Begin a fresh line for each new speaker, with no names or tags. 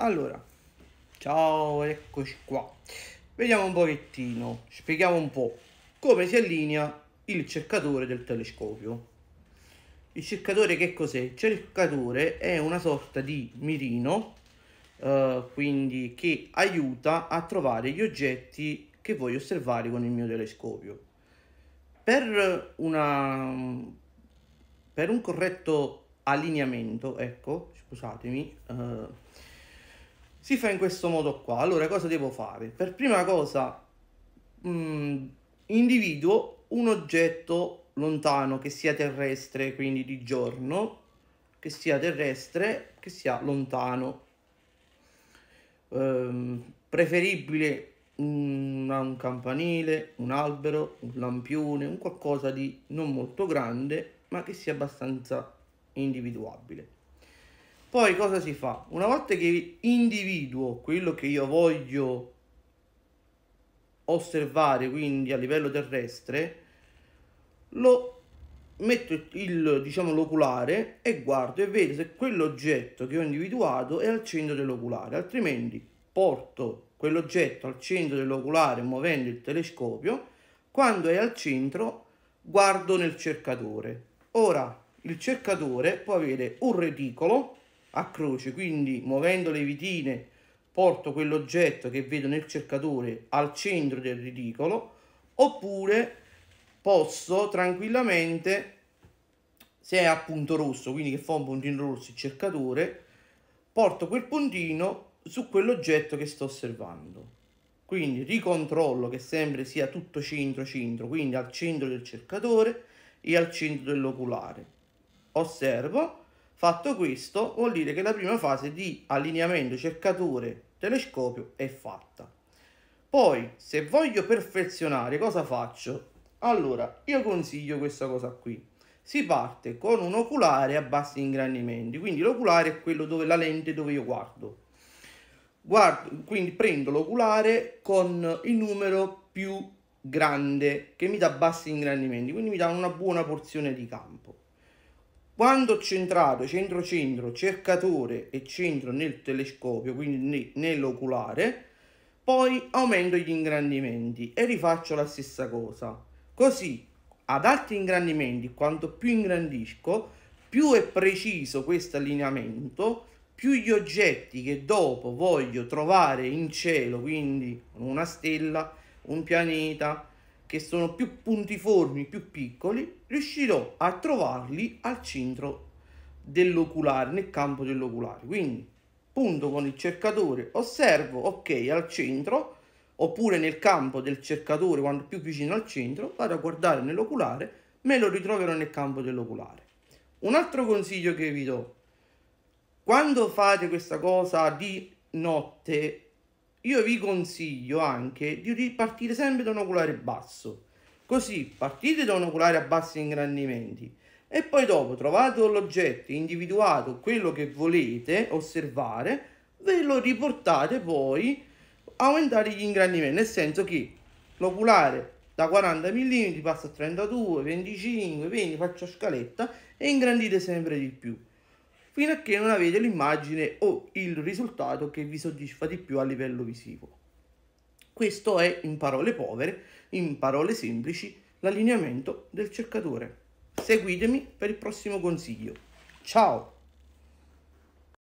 Allora, ciao, eccoci qua. Vediamo un pochettino, spieghiamo un po' come si allinea il cercatore del telescopio. Il cercatore che cos'è? Il cercatore è una sorta di mirino, eh, quindi che aiuta a trovare gli oggetti che voglio osservare con il mio telescopio. Per, una, per un corretto allineamento, ecco, scusatemi, eh, si fa in questo modo qua. Allora, cosa devo fare? Per prima cosa, mh, mm, individuo un oggetto lontano che sia terrestre, quindi di giorno, che sia terrestre, che sia lontano. Ehm, preferibile un, un campanile, un albero, un lampione, un qualcosa di non molto grande, ma che sia abbastanza individuabile. Poi cosa si fa? Una volta che individuo quello che io voglio osservare, quindi a livello terrestre, lo metto il, diciamo, l'oculare e guardo e vedo se quell'oggetto che ho individuato è al centro dell'oculare, altrimenti porto quell'oggetto al centro dell'oculare muovendo il telescopio, quando è al centro guardo nel cercatore. Ora, il cercatore può avere un reticolo a croce, quindi muovendo le vitine porto quell'oggetto che vedo nel cercatore al centro del ridicolo oppure posso tranquillamente se è a punto rosso, quindi che fa un puntino rosso il cercatore, porto quel puntino su quell'oggetto che sto osservando. Quindi ricontrollo che sempre sia tutto centro-centro, quindi al centro del cercatore e al centro dell'oculare. Osservo Fatto questo vuol dire che la prima fase di allineamento cercatore telescopio è fatta. Poi se voglio perfezionare cosa faccio? Allora io consiglio questa cosa qui. Si parte con un oculare a bassi ingrandimenti, quindi l'oculare è quello dove la lente dove io guardo. Guardo, quindi prendo l'oculare con il numero più grande che mi dà bassi ingrandimenti, quindi mi dà una buona porzione di campo. Quando centrato centro-centro, cercatore e centro nel telescopio, quindi nell'oculare, poi aumento gli ingrandimenti e rifaccio la stessa cosa. Così, ad alti ingrandimenti, quanto più ingrandisco, più è preciso questo allineamento, più gli oggetti che dopo voglio trovare in cielo, quindi una stella, un pianeta, che sono più puntiformi, più piccoli, riuscirò a trovarli al centro dell'oculare, nel campo dell'oculare. Quindi punto con il cercatore, osservo, ok, al centro, oppure nel campo del cercatore, quando più vicino al centro, vado a guardare nell'oculare, me lo ritroverò nel campo dell'oculare. Un altro consiglio che vi do, quando fate questa cosa di notte io vi consiglio anche di partire sempre da un oculare basso. Così partite da un oculare a bassi ingrandimenti e poi dopo trovate l'oggetto, individuato quello che volete osservare, ve lo riportate poi aumentare gli ingrandimenti, nel senso che l'oculare da 40 mm passa a 32, 25, 20, faccio scaletta e ingrandite sempre di più fino a che non avete l'immagine o il risultato che vi soddisfa di più a livello visivo. Questo è, in parole povere, in parole semplici, l'allineamento del cercatore. Seguitemi per il prossimo consiglio. Ciao!